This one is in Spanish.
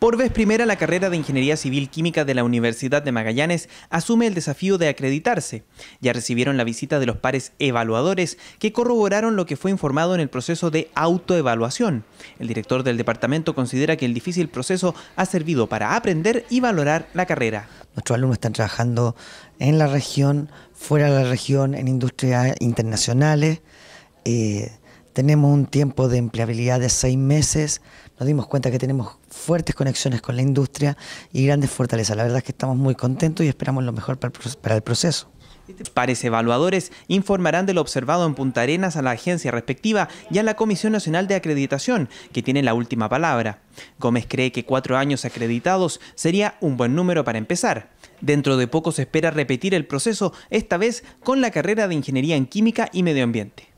Por vez primera, la carrera de Ingeniería Civil Química de la Universidad de Magallanes asume el desafío de acreditarse. Ya recibieron la visita de los pares evaluadores que corroboraron lo que fue informado en el proceso de autoevaluación. El director del departamento considera que el difícil proceso ha servido para aprender y valorar la carrera. Nuestros alumnos están trabajando en la región, fuera de la región, en industrias internacionales. Eh, tenemos un tiempo de empleabilidad de seis meses, nos dimos cuenta que tenemos fuertes conexiones con la industria y grandes fortalezas. La verdad es que estamos muy contentos y esperamos lo mejor para el proceso. Pares evaluadores informarán de lo observado en Punta Arenas a la agencia respectiva y a la Comisión Nacional de Acreditación, que tiene la última palabra. Gómez cree que cuatro años acreditados sería un buen número para empezar. Dentro de poco se espera repetir el proceso, esta vez con la carrera de Ingeniería en Química y Medio Ambiente.